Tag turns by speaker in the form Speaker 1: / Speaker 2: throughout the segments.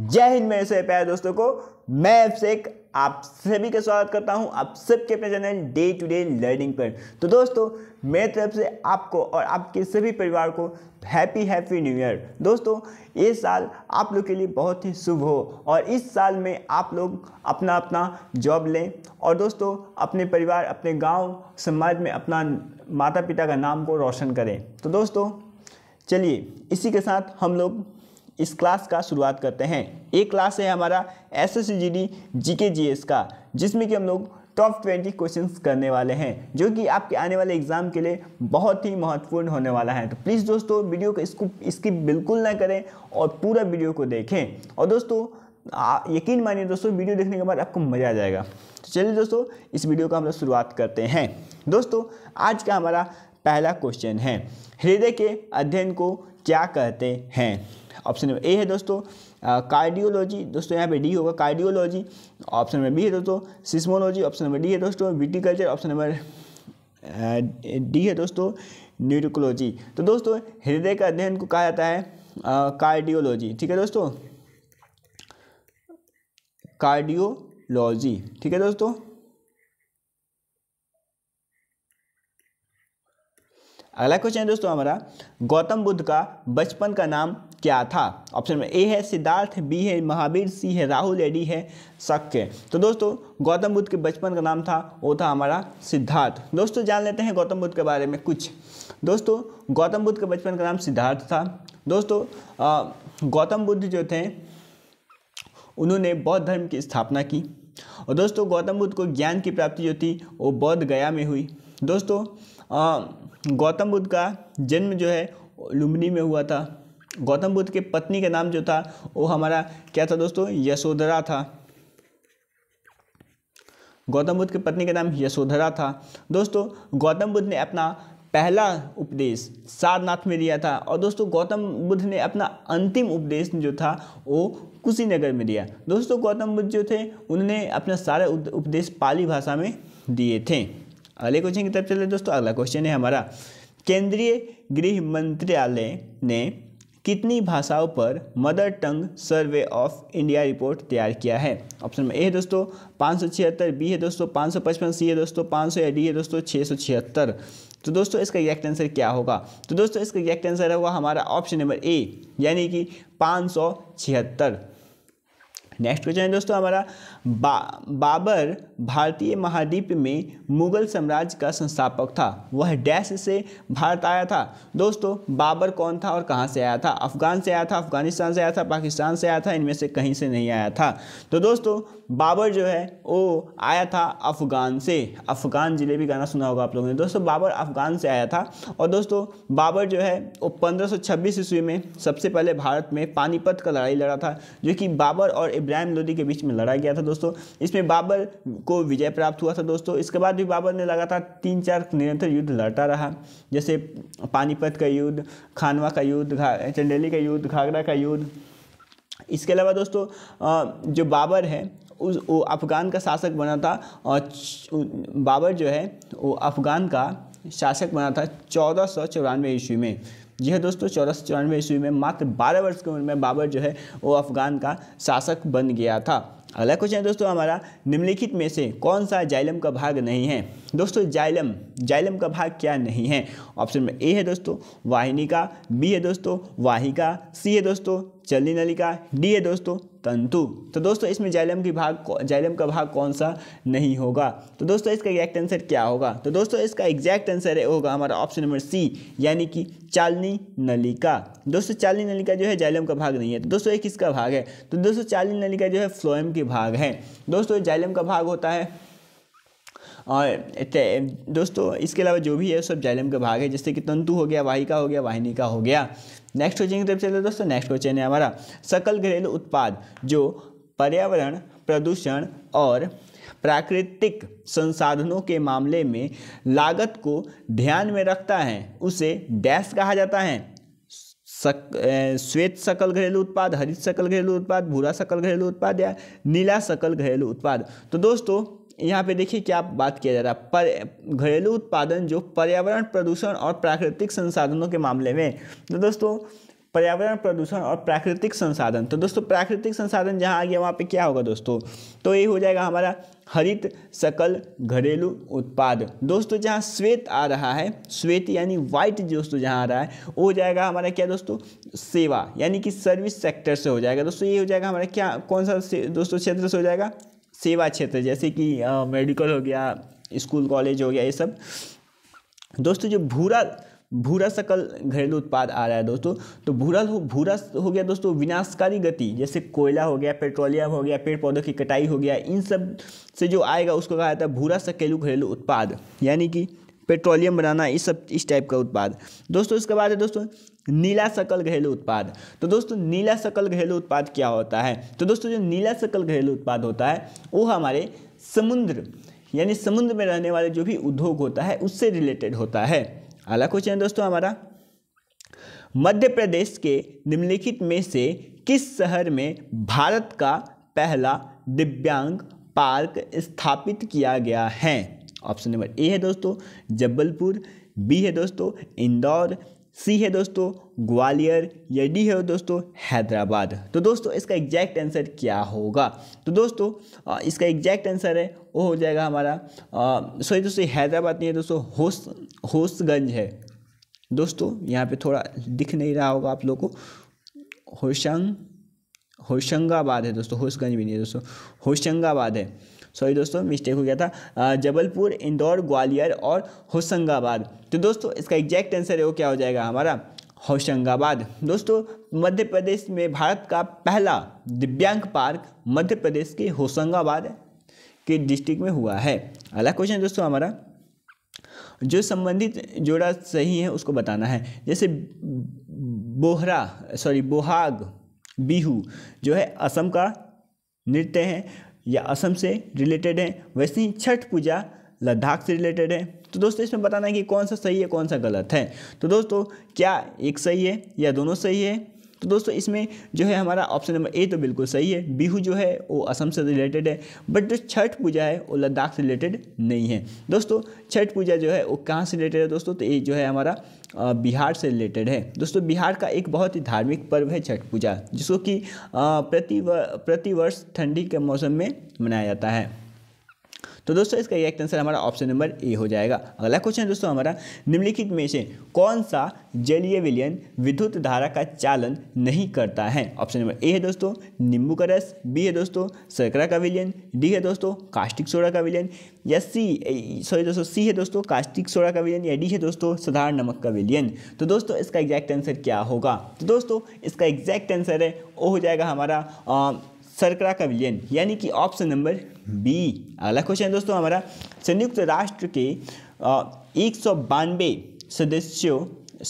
Speaker 1: जय हिंद मेरे से प्यारे दोस्तों को मैं आपसे एक आप सभी का स्वागत करता हूं आप सबके अपने channel day to day learning पर तो दोस्तों मेरी तरफ से आपको और आपके सभी परिवार को हैप्पी हैप्पी न्यू ईयर दोस्तों ये साल आप लोग के लिए बहुत ही शुभ हो और इस साल में आप लोग अपना अपना जॉब लें और दोस्तों अपने परिवार अपने गांव समाज में अपना माता पिता का नाम को रोशन करें तो दोस्तों चलिए इसी के साथ हम लोग इस क्लास का शुरुआत करते हैं एक क्लास है हमारा S S G D G K G S का जिसमें कि हम लोग टॉप ट्वेंटी क्वेश्चन करने वाले हैं जो कि आपके आने वाले एग्जाम के लिए बहुत ही महत्वपूर्ण होने वाला है तो प्लीज़ दोस्तों वीडियो को इसको इसकी बिल्कुल ना करें और पूरा वीडियो को देखें और दोस्तों आ, यकीन मानिए दोस्तों वीडियो देखने के बाद आपको मज़ा आ जाएगा तो चलिए दोस्तों इस वीडियो का हम लोग शुरुआत करते हैं दोस्तों आज का हमारा पहला क्वेश्चन है हृदय के अध्ययन को क्या कहते हैं ऑप्शन नंबर ए है दोस्तों कार्डियोलॉजी दोस्तों यहाँ पे डी होगा कार्डियोलॉजी ऑप्शन नंबर बी है दोस्तों सिस्मोलॉजी ऑप्शन नंबर डी है दोस्तों विटिकल्चर ऑप्शन नंबर डी है दोस्तों न्यूरोकोलॉजी तो दोस्तों हृदय का अध्ययन को कहा जाता है कार्डियोलॉजी ठीक है दोस्तों कार्डियोलॉजी ठीक है दोस्तों अगला क्वेश्चन है दोस्तों हमारा गौतम बुद्ध का बचपन का नाम क्या था ऑप्शन में ए है सिद्धार्थ बी है महावीर सी है राहुल है डी है शक्य तो दोस्तों गौतम बुद्ध के बचपन का नाम था वो था हमारा सिद्धार्थ दोस्तों जान लेते हैं गौतम बुद्ध के बारे में कुछ दोस्तों गौतम बुद्ध के बचपन का नाम सिद्धार्थ था दोस्तों गौतम बुद्ध जो थे उन्होंने बौद्ध धर्म की स्थापना की और दोस्तों गौतम बुद्ध को ज्ञान की प्राप्ति जो थी वो बौद्ध गया में हुई दोस्तों गौतम बुद्ध का जन्म जो है लुम्बिनी में हुआ था गौतम बुद्ध के पत्नी का नाम जो था वो हमारा क्या था दोस्तों यशोधरा था गौतम बुद्ध की पत्नी का नाम यशोधरा था दोस्तों गौतम बुद्ध ने अपना पहला उपदेश सारनाथ में दिया था और दोस्तों गौतम बुद्ध ने अपना अंतिम उपदेश जो था वो कुशीनगर में दिया दोस्तों गौतम बुद्ध जो थे उन्होंने अपना सारे उपदेश पाली भाषा में दिए थे अगले क्वेश्चन की तरफ चले दोस्तों अगला क्वेश्चन है हमारा केंद्रीय गृह मंत्रालय ने कितनी भाषाओं पर mother tongue survey of India report तैयार किया है ऑप्शन में ए है दोस्तों पाँच सौ छिहत्तर बी है दोस्तों पाँच सौ पचपन सी है दोस्तों पाँच सौ या डी है दोस्तों छः सौ छिहत्तर तो दोस्तों इसका रिएक्ट आंसर क्या होगा तो दोस्तों इसका रिएक्ट आंसर होगा हमारा ऑप्शन नंबर ए यानी कि पाँच सौ छिहत्तर नेक्स्ट क्वेश्चन है दोस्तों हमारा बा, बाबर भारतीय महाद्वीप में मुगल साम्राज्य का संस्थापक था वह डैश से भारत आया था दोस्तों बाबर कौन था और कहाँ से आया था अफगान से आया था अफगानिस्तान से आया था पाकिस्तान से आया था इनमें से कहीं से नहीं आया था तो दोस्तों बाबर जो है वो आया था अफ़गान से अफ़गान जिले भी गाना सुना होगा आप लोगों ने दोस्तों बाबर अफ़गान से आया था और दोस्तों बाबर जो है वो 1526 ईस्वी में सबसे पहले भारत में पानीपत का लड़ाई लड़ा था जो कि बाबर और इब्राहिम लोदी के बीच में लड़ा गया था दोस्तों इसमें बाबर को विजय प्राप्त हुआ था दोस्तों इसके बाद भी बाबर ने लगातार तीन चार निरंतर युद्ध लड़ता रहा जैसे पानीपत का युद्ध खानवा का युद्ध चंडेली का युद्ध घाघरा का युद्ध इसके अलावा दोस्तों जो बाबर है उस वो अफ़गान का शासक बना था और बाबर जो है वो अफ़गान का शासक बना था चौदह सौ चौरानवे ईस्वी में जी हाँ दोस्तों चौदह सौ चौरानवे ईस्वी में मात्र बारह वर्ष की उम्र में बाबर जो है वो अफ़गान का शासक बन गया था अगला क्वेश्चन है दोस्तों हमारा निम्नलिखित में से कौन सा जाइलम का भाग नहीं है दोस्तों जाइलम जाइलम का भाग क्या नहीं है ऑप्शन में ए है दोस्तों वाहिनी का बी है दोस्तों वाहिका सी है दोस्तों चलनी नलिका डी है दोस्तों तंतु तो दोस्तों इसमें जाइलम की भाग जाइलम का भाग कौन सा नहीं होगा तो दोस्तों इसका एग्जैक्ट आंसर क्या होगा तो दोस्तों इसका एग्जैक्ट आंसर होगा हमारा ऑप्शन नंबर सी यानी कि चालनी नलिका दोस्तों चालनी नलिका जो है जैलम का भाग नहीं है तो दोस्तों एक इसका भाग है तो दोस्तों चालनी नलिका जो है फ्लोएम के भाग है दोस्तों जैलम का भाग होता है और दोस्तों इसके अलावा जो भी है सब जाइलम का भाग है जैसे कि तंतु हो गया वाहिका हो गया वाहिनी का हो गया नेक्स्ट क्वेश्चन की तरफ हैं दोस्तों नेक्स्ट क्वेश्चन है हमारा सकल घरेलू उत्पाद जो पर्यावरण प्रदूषण और प्राकृतिक संसाधनों के मामले में लागत को ध्यान में रखता है उसे डैश कहा जाता है सक श्वेत सकल घरेलू उत्पाद हरित सकल घरेलू उत्पाद भूरा सकल घरेलू उत्पाद या नीला सकल घरेलू उत्पाद तो दोस्तों यहाँ पे देखिए क्या बात किया जा रहा है पर घरेलू उत्पादन जो पर्यावरण प्रदूषण और प्राकृतिक संसाधनों के मामले में तो दोस्तों पर्यावरण प्रदूषण और प्राकृतिक संसाधन तो दोस्तों प्राकृतिक संसाधन जहाँ आ गया वहाँ पे क्या होगा दोस्तों तो ये हो जाएगा हमारा हरित सकल घरेलू उत्पाद दोस्तों जहाँ श्वेत आ रहा है श्वेत यानी व्हाइट दोस्तों जहाँ आ रहा है वो हो जाएगा हमारा क्या दोस्तों सेवा यानी कि सर्विस सेक्टर से हो जाएगा दोस्तों ये हो जाएगा हमारा क्या कौन सा दोस्तों क्षेत्र से हो जाएगा सेवा क्षेत्र जैसे कि मेडिकल हो गया स्कूल कॉलेज हो गया ये सब दोस्तों जो भूरा भूरा सकल घरेलू उत्पाद आ रहा है दोस्तों तो भूरा हो भूरा हो गया दोस्तों विनाशकारी गति जैसे कोयला हो गया पेट्रोलियम हो गया पेड़ पौधों की कटाई हो गया इन सब से जो आएगा उसको कहा जाता है भूरा सकेलू घरेलू उत्पाद यानी कि पेट्रोलियम बनाना इस सब इस टाइप का उत्पाद दोस्तों इसके बाद है दोस्तों नीला सकल घरेलू उत्पाद तो दोस्तों नीला सकल घरेलू उत्पाद क्या होता है तो दोस्तों जो नीला सकल घरेलू उत्पाद होता है वो हमारे समुद्र यानी समुद्र में रहने वाले जो भी उद्योग होता है उससे रिलेटेड होता है अगला क्वेश्चन है दोस्तों हमारा मध्य प्रदेश के निम्नलिखित में से किस शहर में भारत का पहला दिव्यांग पार्क स्थापित किया गया है ऑप्शन नंबर ए है दोस्तों जबलपुर बी है दोस्तों इंदौर सी है दोस्तों ग्वालियर या डी है दोस्तों हैदराबाद तो दोस्तों इसका एग्जैक्ट आंसर क्या होगा तो दोस्तों इसका एग्जैक्ट आंसर है वो हो जाएगा हमारा सॉरी दोस्तों हैदराबाद नहीं है दोस्तों होश होशगंज है दोस्तों यहाँ पे थोड़ा दिख नहीं रहा होगा आप लोग को होशंग होशंगाबाद है दोस्तों होशगंज भी नहीं है दोस्तों होशंगाबाद है सॉरी दोस्तों मिस्टेक हो गया था जबलपुर इंदौर ग्वालियर और होशंगाबाद तो दोस्तों इसका एग्जैक्ट आंसर है वो क्या हो जाएगा हमारा होशंगाबाद दोस्तों मध्य प्रदेश में भारत का पहला दिव्यांग पार्क मध्य प्रदेश के होशंगाबाद के डिस्ट्रिक्ट में हुआ है अगला क्वेश्चन दोस्तों हमारा जो संबंधित जोड़ा सही है उसको बताना है जैसे बोहरा सॉरी बोहाग बिहू जो है असम का नृत्य है या असम से रिलेटेड है वैसे ही छठ पूजा लद्दाख से रिलेटेड है तो दोस्तों इसमें बताना है कि कौन सा सही है कौन सा गलत है तो दोस्तों क्या एक सही है या दोनों सही है तो दोस्तों इसमें जो है हमारा ऑप्शन नंबर ए तो बिल्कुल सही है बिहू जो है वो असम से रिलेटेड है बट जो छठ पूजा है वो लद्दाख से रिलेटेड नहीं है दोस्तों छठ पूजा जो है वो कहाँ से रिलेटेड है दोस्तों तो ये जो है हमारा बिहार से रिलेटेड है दोस्तों बिहार का एक बहुत ही धार्मिक पर्व है छठ पूजा जिसको कि प्रति प्रतिवर्ष ठंडी के मौसम में मनाया जाता है तो दोस्तों इसका करेक्ट आंसर हमारा ऑप्शन नंबर ए हो जाएगा अगला क्वेश्चन दोस्तों हमारा निम्नलिखित में से कौन सा जलीय विलयन विद्युत धारा का चालन नहीं करता है ऑप्शन नंबर ए है दोस्तों नींबू का रस बी है दोस्तों सरकरा का विलियन डी है दोस्तों कास्टिक सोडा का विलियन या सी सॉरी दोस्तों सी है दोस्तों कास्टिक सोडा का विलियन या डी है दोस्तों साधारण नमक का विलियन तो दोस्तों इसका एग्जैक्ट आंसर क्या होगा तो दोस्तों इसका एग्जैक्ट आंसर है वो हो जाएगा हमारा सरकरा का विलियन यानी कि ऑप्शन नंबर बी अगला क्वेश्चन दोस्तों हमारा संयुक्त राष्ट्र के एक सौ बानवे सदस्यों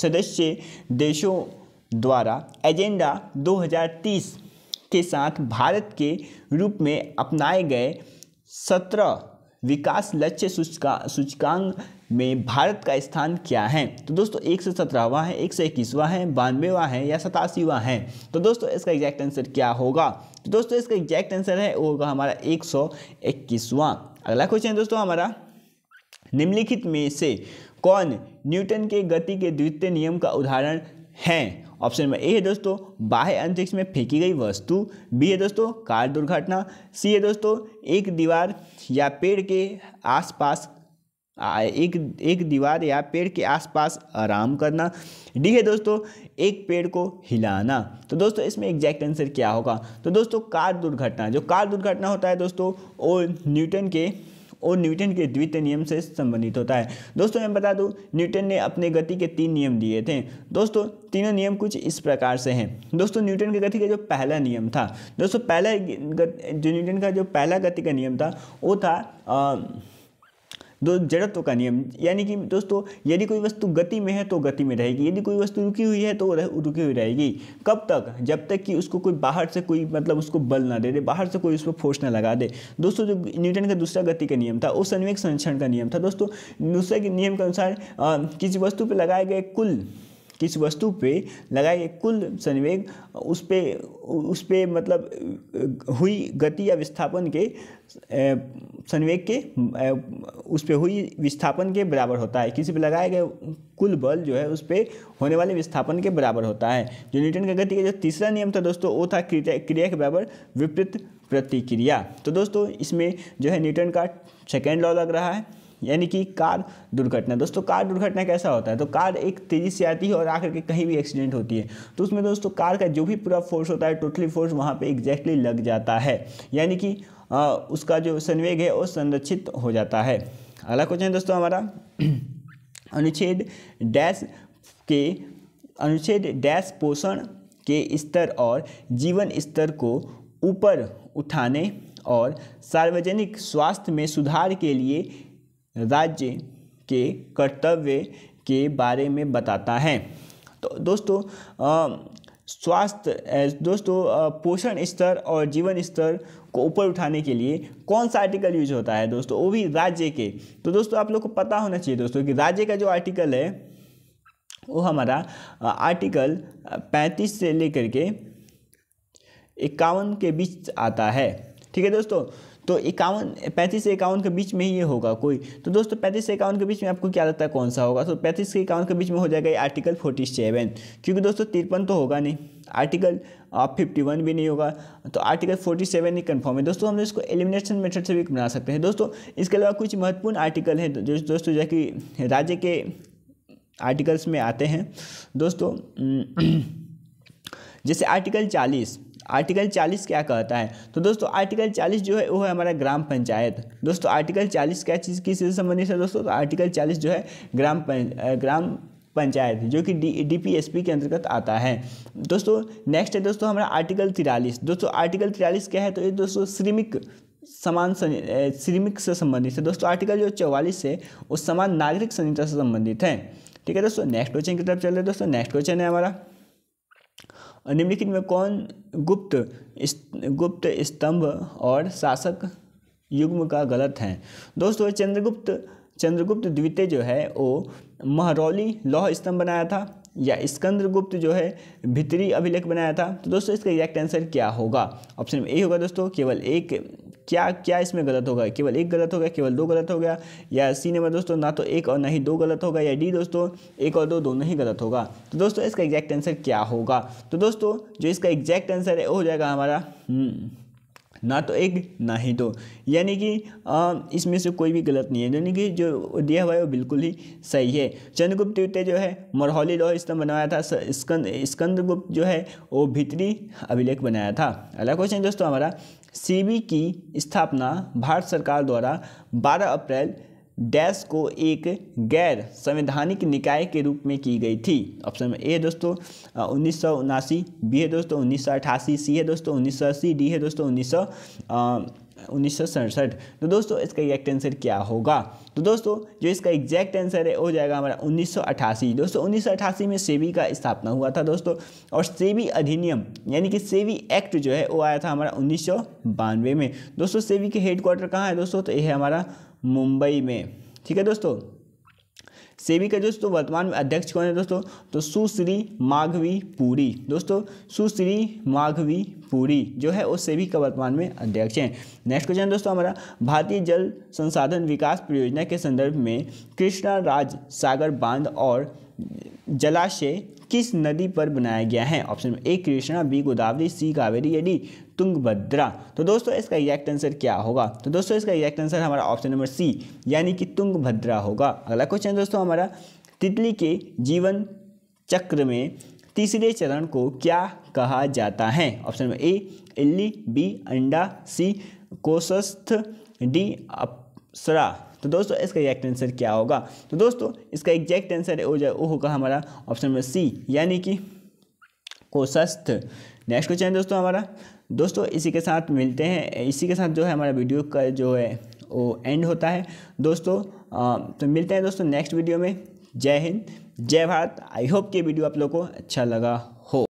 Speaker 1: सदस्य देशों द्वारा एजेंडा 2030 के साथ भारत के रूप में अपनाए गए सत्रह विकास लक्ष्य सूचका सूचकांक में भारत का स्थान क्या है तो दोस्तों एक सौ सत्रहवा है एक सौ इक्कीसवा है बानवेवा है या सतासीवा है तो दोस्तों इसका एग्जैक्ट आंसर क्या होगा तो दोस्तों इसका एग्जैक्ट आंसर है वो होगा हमारा एक सौ इक्कीसवा अगला क्वेश्चन है दोस्तों हमारा निम्नलिखित में से कौन न्यूटन के गति के द्वितीय नियम का उदाहरण है ऑप्शन नंबर ए है दोस्तों बाह्य अंतरिक्ष में फेंकी गई वस्तु बी है दोस्तों कार दुर्घटना सी है दोस्तों एक दीवार या पेड़ के आसपास एक एक दीवार या पेड़ के आसपास आराम करना डी है दोस्तों एक पेड़ को हिलाना तो दोस्तों इसमें एग्जैक्ट आंसर क्या होगा तो दोस्तों कार दुर्घटना जो कार दुर्घटना होता है दोस्तों वो न्यूटन के और न्यूटन के द्वितीय नियम से संबंधित होता है दोस्तों मैं बता दूँ न्यूटन ने अपने गति के तीन नियम दिए थे दोस्तों तीनों नियम कुछ इस प्रकार से हैं दोस्तों न्यूटन के गति का जो पहला नियम था दोस्तों पहला जो न्यूटन का जो पहला गति का नियम था वो था आ, दो जड़त्व का नियम यानी कि दोस्तों यदि कोई वस्तु गति में है तो गति में रहेगी यदि कोई वस्तु रुकी हुई है तो रुकी हुई रहेगी कब तक जब तक कि उसको कोई बाहर से कोई मतलब उसको बल ना दे दे बाहर से कोई उस पर फोर्स ना लगा दे दोस्तों जो न्यूटन का दूसरा गति का नियम था वो संवेक संरक्षण का नियम था दोस्तों दूसरे नियम के अनुसार किसी वस्तु पर लगाए गए कुल किस वस्तु पे लगाए गए कुल संवेग उस पे उस पे मतलब हुई गति या विस्थापन के संवेग के उस पे हुई विस्थापन के बराबर होता है किसी पे लगाए गए कुल बल जो है उस पर होने वाले विस्थापन के बराबर होता है जो न्यूटन का गति का जो तीसरा नियम था दोस्तों वो था क्रिया क्रिया के बराबर विपरीत प्रतिक्रिया तो दोस्तों इसमें जो है न्यूटन का सेकेंड लॉ लग रहा है यानी कि कार दुर्घटना दोस्तों कार दुर्घटना कैसा होता है तो कार एक तेज़ी से आती है और आकर के कहीं भी एक्सीडेंट होती है तो उसमें दोस्तों कार का जो भी पूरा फोर्स होता है टोटली फोर्स वहाँ पर एग्जैक्टली लग जाता है यानी कि आ, उसका जो संवेग है वो संरक्षित हो जाता है अगला क्वेश्चन दोस्तों हमारा अनुच्छेद डैश के अनुच्छेद डैश पोषण के स्तर और जीवन स्तर को ऊपर उठाने और सार्वजनिक स्वास्थ्य में सुधार के लिए राज्य के कर्तव्य के बारे में बताता है तो दोस्तों स्वास्थ्य दोस्तों पोषण स्तर और जीवन स्तर को ऊपर उठाने के लिए कौन सा आर्टिकल यूज होता है दोस्तों वो भी राज्य के तो दोस्तों आप लोग को पता होना चाहिए दोस्तों कि राज्य का जो आर्टिकल है वो हमारा आर्टिकल पैंतीस से लेकर के इक्यावन के बीच आता है ठीक है दोस्तों तो इक्यावन पैंतीस से इक्यावन के बीच में ही ये होगा कोई तो दोस्तों पैंतीस से इक्यावन के बीच में आपको क्या लगता है कौन सा होगा तो पैंतीस से इक्यावन के बीच में हो जाएगा ये आर्टिकल फोर्टी सेवन क्योंकि दोस्तों तिरपन तो होगा नहीं आर्टिकल आप फिफ्टी वन भी नहीं होगा तो आर्टिकल फोर्टी सेवन ही कन्फर्म है दोस्तों हम इसको एलिमिनेशन मेथड से भी बना सकते हैं दोस्तों इसके अलावा कुछ महत्वपूर्ण आर्टिकल हैं जो दोस्तों जो कि राज्य के आर्टिकल्स में आते हैं दोस्तों जैसे आर्टिकल चालीस आर्टिकल चालीस क्या कहता है तो दोस्तों आर्टिकल चालीस जो है वो है हमारा ग्राम पंचायत दोस्तों आर्टिकल चालीस क्या चीज़ किससे संबंधित है दोस्तों तो आर्टिकल चालीस जो है ग्राम ग्राम पंचायत जो कि डी पी के अंतर्गत आता है दोस्तों नेक्स्ट है दोस्तों हमारा आर्टिकल तिरालीस दोस्तों आर्टिकल तिरालीस क्या है तो ये दोस्तों श्रमिक समान श्रमिक से संबंधित है दोस्तों आर्टिकल जो चौवालीस है वो समान नागरिक संहिता से संबंधित है ठीक है दोस्तों नेक्स्ट क्वेश्चन की तरफ चल रहे हैं दोस्तों नेक्स्ट क्वेश्चन है हमारा निम्नलिखित में कौन गुप्त इस, गुप्त स्तंभ और शासक युग्म का गलत है दोस्तों चंद्रगुप्त चंद्रगुप्त द्वितीय जो है वो महरौली लौह स्तंभ बनाया था या स्कंद्रगुप्त जो है भितरी अभिलेख बनाया था तो दोस्तों इसका एग्जैक्ट आंसर क्या होगा ऑप्शन ए होगा दोस्तों केवल एक क्या क्या इसमें गलत होगा केवल एक गलत होगा केवल दो गलत हो गया या सी नंबर मतलब दोस्तों ना तो एक और ना ही दो गलत होगा या डी दोस्तों एक और दो दोनों ही गलत होगा तो दोस्तों इसका एग्जैक्ट आंसर क्या होगा तो दोस्तों जो इसका एग्जैक्ट आंसर है वो हो जाएगा हमारा हम्म, ना तो एक ना ही दो यानी कि इसमें से कोई भी गलत नहीं है यानी कि जो दिया हुआ है वो बिल्कुल ही सही है चंद्रगुप्त द्वितीय जो है मरहौली लोह स्तंभ बनाया था स्कंद स्कंदगुप्त जो है वो भीतरी अभिलेख बनाया था अगला क्वेश्चन दोस्तों हमारा सीबी की स्थापना भारत सरकार द्वारा 12 अप्रैल डैश को एक गैर संवैधानिक निकाय के रूप में की गई थी ऑप्शन ए दोस्तों उन्नीस सौ उनासी बी है दोस्तों उन्नीस सौ सी है दोस्तों उन्नीस सौ अस्सी डी है दोस्तों उन्नीस सौ उन्नीस तो दोस्तों इसका एग्जैक्ट आंसर क्या होगा तो दोस्तों जो इसका एग्जैक्ट आंसर है हो जाएगा हमारा 1988 दोस्तों 1988 में सेबी का स्थापना हुआ था दोस्तों और सेबी अधिनियम यानी कि सेबी एक्ट जो है वो आया था हमारा उन्नीस में दोस्तों सेबी के हेडक्वार्टर कहाँ है दोस्तों तो ये है हमारा मुंबई में ठीक है दोस्तों सेबी का दोस्तों वर्तमान में अध्यक्ष कौन है दोस्तों तो सुश्री माघवी पुरी दोस्तों सुश्री माघवी पुरी जो है वो सेबी का वर्तमान में अध्यक्ष हैं नेक्स्ट क्वेश्चन दोस्तों हमारा भारतीय जल संसाधन विकास परियोजना के संदर्भ में कृष्णा राज सागर बांध और जलाशय किस नदी पर बनाया गया है option A Krishna B Godavari C Kaveri यदि डी तुंगभद्रा तो दोस्तों इसका एग्जैक्ट आंसर क्या होगा तो दोस्तों इसका एग्जैक्ट आंसर हमारा ऑप्शन नंबर सी यानी कि तुंगभद्रा होगा अगला क्वेश्चन दोस्तों हमारा तितली के जीवन चक्र में तीसरे चरण को क्या कहा जाता है ऑप्शन नंबर ए इल्ली बी अंडा सी कोशस्थ डी अपसरा तो दोस्तों इसका एग्जैक्ट आंसर क्या होगा तो दोस्तों इसका एग्जैक्ट आंसर वो होगा हमारा ऑप्शन नंबर सी यानी कि कोशस्थ नेक्स्ट क्वेश्चन है दोस्तों हमारा दोस्तों इसी के साथ मिलते हैं इसी के साथ जो है हमारा वीडियो का जो है वो एंड होता है दोस्तों आ, तो मिलते हैं दोस्तों नेक्स्ट वीडियो में जय हिंद जय भारत आई होप कि वीडियो आप लोग को अच्छा लगा हो